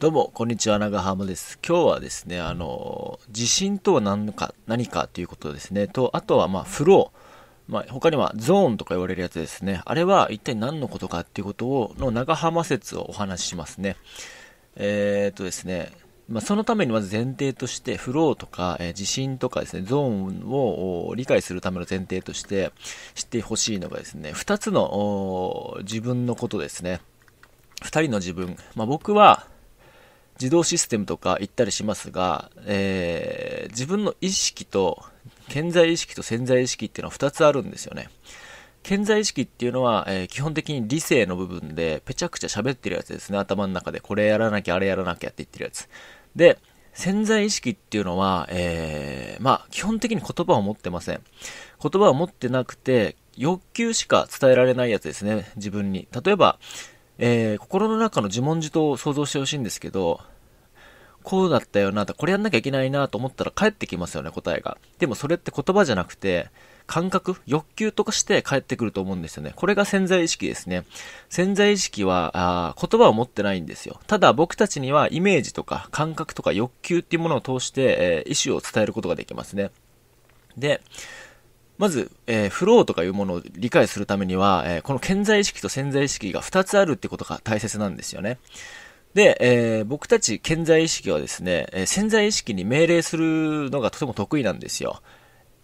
どうも、こんにちは、長浜です。今日はですね、あの、地震とは何か、何かということですね、と、あとは、まあ、フロー。まあ、他にはゾーンとか言われるやつですね。あれは一体何のことかっていうことを、の長浜説をお話ししますね。えー、っとですね、まあ、そのためにまず前提として、フローとか、えー、地震とかですね、ゾーンを理解するための前提として知ってほしいのがですね、二つの自分のことですね。二人の自分。まあ、僕は、自動システムとか言ったりしますが、えー、自分の意識と、健在意識と潜在意識っていうのは2つあるんですよね。健在意識っていうのは、えー、基本的に理性の部分で、ぺちゃくちゃ喋ってるやつですね。頭の中で、これやらなきゃ、あれやらなきゃって言ってるやつ。で、潜在意識っていうのは、えー、まあ、基本的に言葉を持ってません。言葉を持ってなくて、欲求しか伝えられないやつですね、自分に。例えば、えー、心の中の自問自答を想像してほしいんですけど、こうだったよなと、これやんなきゃいけないなと思ったら帰ってきますよね、答えが。でもそれって言葉じゃなくて、感覚、欲求とかして帰ってくると思うんですよね。これが潜在意識ですね。潜在意識は、あ言葉を持ってないんですよ。ただ僕たちにはイメージとか感覚とか欲求っていうものを通して、えー、意思を伝えることができますね。で、まず、えー、フローとかいうものを理解するためには、えー、この健在意識と潜在意識が2つあるってことが大切なんですよね。で、えー、僕たち健在意識はですね、え潜在意識に命令するのがとても得意なんですよ。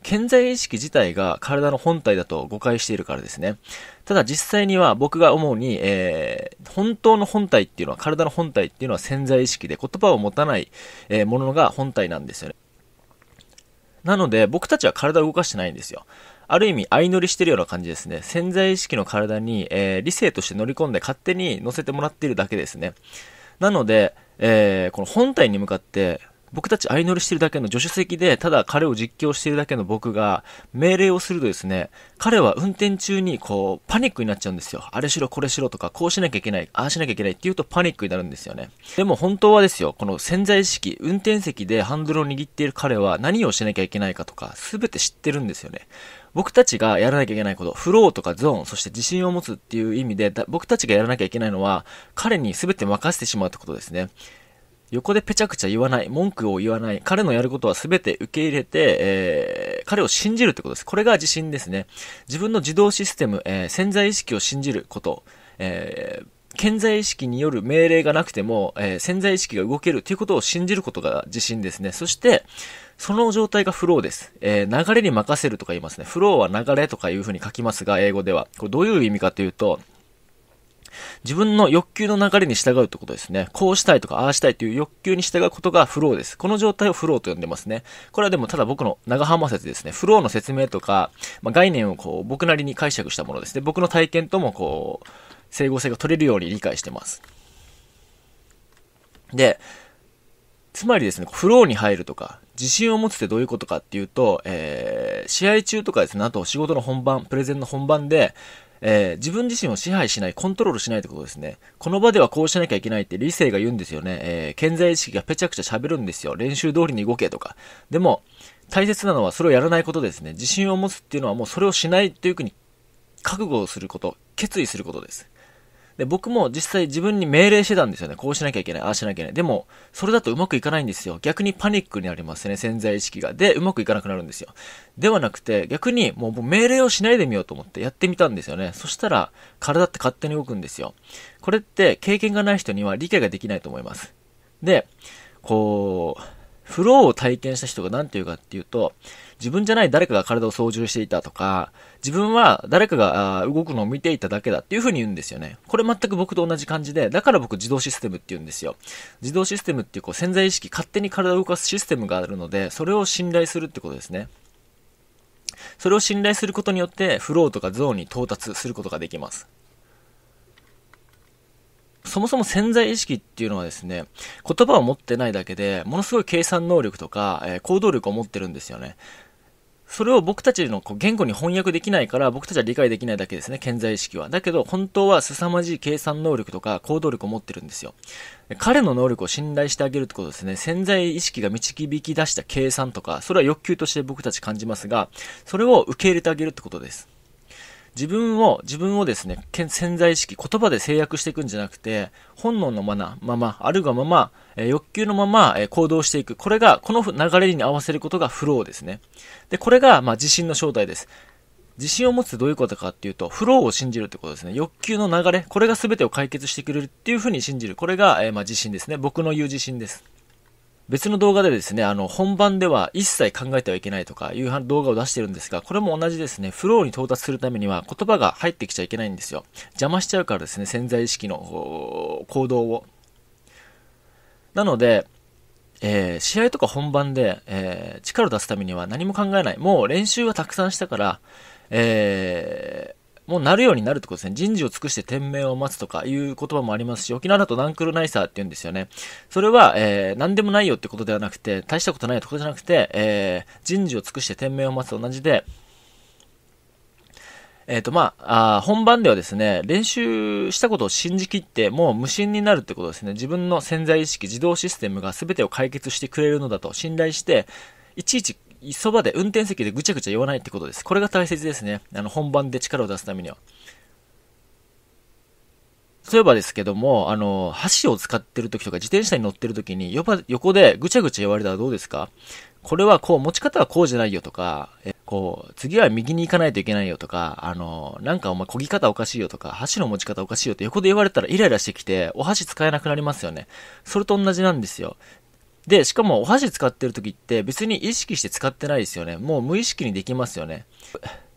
潜在意識自体が体の本体だと誤解しているからですね。ただ実際には僕が思うに、えー、本当の本体っていうのは、体の本体っていうのは潜在意識で言葉を持たない、えー、ものが本体なんですよね。なので、僕たちは体を動かしてないんですよ。ある意味、相乗りしてるような感じですね。潜在意識の体に、えー、理性として乗り込んで勝手に乗せてもらっているだけですね。なので、えー、この本体に向かって僕たち相乗りしてるだけの助手席で、ただ彼を実況してるだけの僕が、命令をするとですね、彼は運転中にこう、パニックになっちゃうんですよ。あれしろ、これしろとか、こうしなきゃいけない、ああしなきゃいけないって言うとパニックになるんですよね。でも本当はですよ、この潜在意識、運転席でハンドルを握っている彼は何をしなきゃいけないかとか、すべて知ってるんですよね。僕たちがやらなきゃいけないこと、フローとかゾーン、そして自信を持つっていう意味で、僕たちがやらなきゃいけないのは、彼に全て任せてしまうってことですね。横でぺちゃくちゃ言わない、文句を言わない、彼のやることは全て受け入れて、えー、彼を信じるってことです。これが自信ですね。自分の自動システム、えー、潜在意識を信じること、えー、潜在意識による命令がなくても、えー、潜在意識が動けるということを信じることが自信ですね。そして、その状態がフローです。えー、流れに任せるとか言いますね。フローは流れとかいうふうに書きますが、英語では。これどういう意味かというと、自分の欲求の流れに従うってことですね。こうしたいとか、ああしたいという欲求に従うことがフローです。この状態をフローと呼んでますね。これはでもただ僕の長浜説ですね。フローの説明とか、まあ、概念をこう、僕なりに解釈したものですね。僕の体験ともこう、整合性が取れるように理解してます。で、つまりですね、フローに入るとか、自信を持つってどういうことかっていうと、えー、試合中とかですね、あと仕事の本番、プレゼンの本番で、えー、自分自身を支配しない、コントロールしないってことですね。この場ではこうしなきゃいけないって理性が言うんですよね。えー、健在意識がぺちゃくちゃ喋るんですよ。練習通りに動けとか。でも、大切なのはそれをやらないことですね。自信を持つっていうのはもうそれをしないというふうに覚悟をすること、決意することです。で、僕も実際自分に命令してたんですよね。こうしなきゃいけない、ああしなきゃいけない。でも、それだとうまくいかないんですよ。逆にパニックになりますね、潜在意識が。で、うまくいかなくなるんですよ。ではなくて、逆にもう命令をしないでみようと思ってやってみたんですよね。そしたら、体って勝手に動くんですよ。これって経験がない人には理解ができないと思います。で、こう、フローを体験した人が何て言うかっていうと、自分じゃない誰かが体を操縦していたとか、自分は誰かが動くのを見ていただけだっていう風に言うんですよね。これ全く僕と同じ感じで、だから僕自動システムって言うんですよ。自動システムっていうこう潜在意識、勝手に体を動かすシステムがあるので、それを信頼するってことですね。それを信頼することによって、フローとかゾーンに到達することができます。そもそも潜在意識っていうのはですね、言葉を持ってないだけで、ものすごい計算能力とか、えー、行動力を持ってるんですよね。それを僕たちのこう言語に翻訳できないから僕たちは理解できないだけですね、潜在意識は。だけど本当は凄まじい計算能力とか行動力を持ってるんですよ。彼の能力を信頼してあげるってことですね。潜在意識が導き出した計算とか、それは欲求として僕たち感じますが、それを受け入れてあげるってことです。自分を、自分をですね、潜在意識、言葉で制約していくんじゃなくて、本能のまま、まあるがまま、え欲求のまま、え行動していく。これが、この流れに合わせることがフローですね。で、これが、まあ、自信の正体です。自信を持つってどういうことかっていうと、フローを信じるってことですね。欲求の流れ、これが全てを解決してくれるっていうふうに信じる。これが、えまあ、自信ですね。僕の言う自信です。別の動画でですね、あの、本番では一切考えてはいけないとかいう動画を出してるんですが、これも同じですね、フローに到達するためには言葉が入ってきちゃいけないんですよ。邪魔しちゃうからですね、潜在意識の行動を。なので、えー、試合とか本番で、えー、力を出すためには何も考えない。もう練習はたくさんしたから、えー、もうなるようになるってことですね。人事を尽くして天命を待つとかいう言葉もありますし、沖縄だとナンクルナイサーって言うんですよね。それは、えー、何でもないよってことではなくて、大したことないよってことじゃなくて、えー、人事を尽くして天命を待つと同じで、えっ、ー、と、まあ、あ本番ではですね、練習したことを信じきって、もう無心になるってことですね。自分の潜在意識、自動システムが全てを解決してくれるのだと信頼して、いちいちそばで運転席でぐちゃぐちゃ言わないってことです。これが大切ですね。あの、本番で力を出すためには。そういえばですけども、あの、箸を使ってる時とか自転車に乗ってる時に、横でぐちゃぐちゃ言われたらどうですかこれはこう、持ち方はこうじゃないよとか、えこう、次は右に行かないといけないよとか、あの、なんかお前漕ぎ方おかしいよとか、箸の持ち方おかしいよって横で言われたらイライラしてきて、お箸使えなくなりますよね。それと同じなんですよ。で、しかもお箸使ってる時って別に意識して使ってないですよね。もう無意識にできますよね。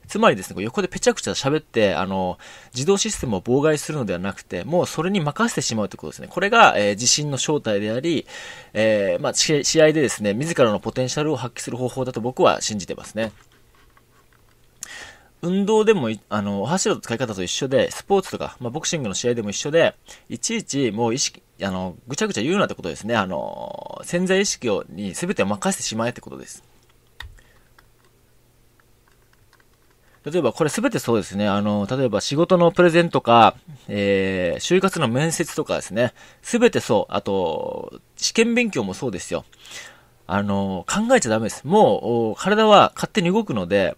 つまりですね、横でぺちゃくちゃ喋って、あの、自動システムを妨害するのではなくて、もうそれに任せてしまうということですね。これが、えー、地の正体であり、えー、まあ、試合でですね、自らのポテンシャルを発揮する方法だと僕は信じてますね。運動でも、あの、お箸の使い方と一緒で、スポーツとか、まあ、ボクシングの試合でも一緒で、いちいちもう意識、あの、ぐちゃぐちゃ言うなってことですね。あの、潜在意識をに全てを任せてしまえってことです。例えばこれ全てそうですね。あの、例えば仕事のプレゼンとか、えー、就活の面接とかですね。全てそう。あと、試験勉強もそうですよ。あの、考えちゃダメです。もう、体は勝手に動くので、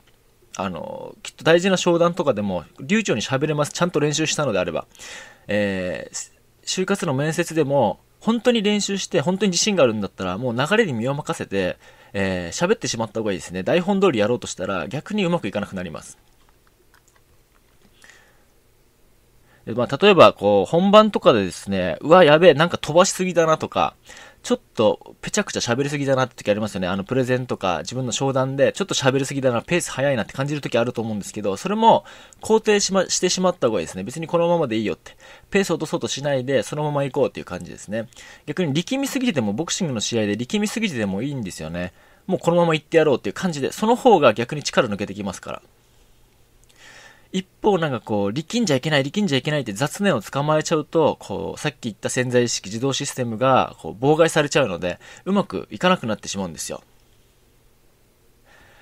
あの、きっと大事な商談とかでも、流暢に喋れます。ちゃんと練習したのであれば。えー、就活の面接でも、本当に練習して、本当に自信があるんだったら、もう流れに身を任せて、えー、喋ってしまった方がいいですね。台本通りやろうとしたら、逆にうまくいかなくなります。まあ、例えば、こう、本番とかでですね、うわ、やべえ、なんか飛ばしすぎだなとか、ちょっとぺちゃくちゃ喋りすぎだなって時ありますよね。あの、プレゼンとか自分の商談で、ちょっと喋りすぎだな、ペース早いなって感じる時あると思うんですけど、それも肯定しま、してしまった方がいいですね。別にこのままでいいよって。ペース落とそうとしないで、そのまま行こうっていう感じですね。逆に力みすぎてても、ボクシングの試合で力みすぎててもいいんですよね。もうこのまま行ってやろうっていう感じで、その方が逆に力抜けてきますから。一方なんかこう、力んじゃいけない、力んじゃいけないって雑念を捕まえちゃうと、こう、さっき言った潜在意識自動システムが、こう、妨害されちゃうので、うまくいかなくなってしまうんですよ。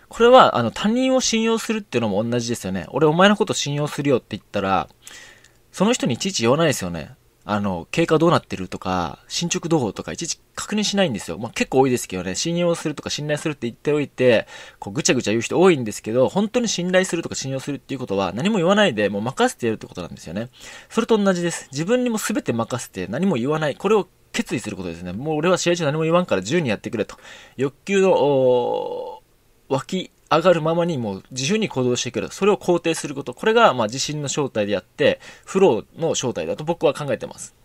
これは、あの、他人を信用するっていうのも同じですよね。俺お前のこと信用するよって言ったら、その人にいちいち言わないですよね。あの、経過どうなってるとか、進捗どうとか、いちいち確認しないんですよ。まあ、結構多いですけどね、信用するとか信頼するって言っておいて、こう、ぐちゃぐちゃ言う人多いんですけど、本当に信頼するとか信用するっていうことは、何も言わないで、もう任せてやるってことなんですよね。それと同じです。自分にも全て任せて、何も言わない。これを決意することですね。もう俺は試合中何も言わんから自由にやってくれと。欲求の、脇上がるままにもう自由に行動してくる。それを肯定すること。これが、まあ、自信の正体であって、フローの正体だと僕は考えてます。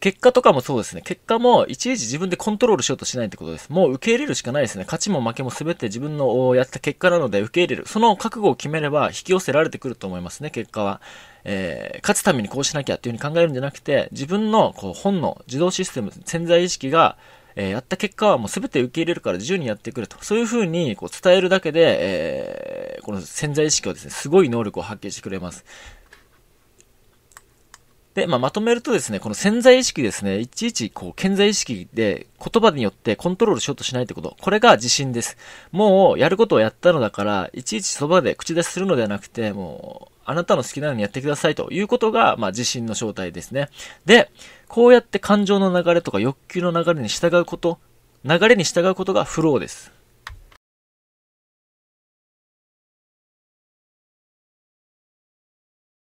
結果とかもそうですね。結果もいちいち自分でコントロールしようとしないってことです。もう受け入れるしかないですね。勝ちも負けも全て自分のやった結果なので受け入れる。その覚悟を決めれば引き寄せられてくると思いますね、結果は。えー、勝つためにこうしなきゃっていうふうに考えるんじゃなくて、自分のこう本能、自動システム、潜在意識が、えー、やった結果はもう全て受け入れるから自由にやってくれと。そういうふうにこう伝えるだけで、えー、この潜在意識をですね、すごい能力を発揮してくれます。で、まあ、まとめるとですね、この潜在意識ですね、いちいち、こう、潜在意識で言葉によってコントロールしようとしないってこと。これが自信です。もう、やることをやったのだから、いちいちそばで口出しするのではなくて、もう、あなたの好きなようにやってくださいということが、まあ、自信の正体ですね。で、こうやって感情の流れとか欲求の流れに従うこと、流れに従うことがフローです。